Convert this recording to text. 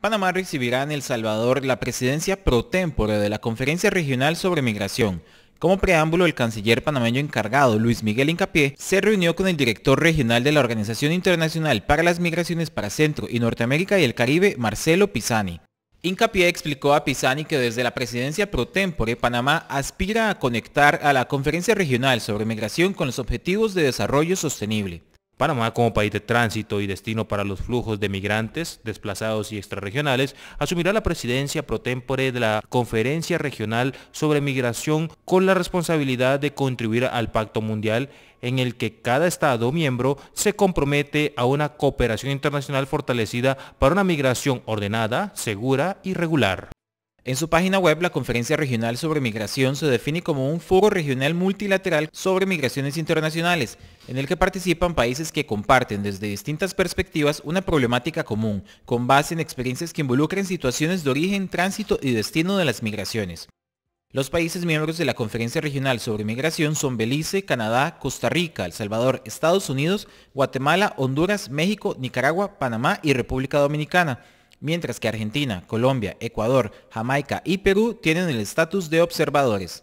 Panamá recibirá en El Salvador la presidencia pro tempore de la Conferencia Regional sobre Migración. Como preámbulo, el canciller panameño encargado, Luis Miguel Incapié, se reunió con el director regional de la Organización Internacional para las Migraciones para Centro y Norteamérica y el Caribe, Marcelo Pisani. Incapié explicó a Pisani que desde la presidencia pro tempore Panamá aspira a conectar a la Conferencia Regional sobre Migración con los Objetivos de Desarrollo Sostenible. Panamá como país de tránsito y destino para los flujos de migrantes, desplazados y extrarregionales, asumirá la presidencia protémpore de la Conferencia Regional sobre Migración con la responsabilidad de contribuir al Pacto Mundial en el que cada Estado miembro se compromete a una cooperación internacional fortalecida para una migración ordenada, segura y regular. En su página web, la Conferencia Regional sobre Migración se define como un foro regional multilateral sobre migraciones internacionales, en el que participan países que comparten desde distintas perspectivas una problemática común, con base en experiencias que involucran situaciones de origen, tránsito y destino de las migraciones. Los países miembros de la Conferencia Regional sobre Migración son Belice, Canadá, Costa Rica, El Salvador, Estados Unidos, Guatemala, Honduras, México, Nicaragua, Panamá y República Dominicana mientras que Argentina, Colombia, Ecuador, Jamaica y Perú tienen el estatus de observadores.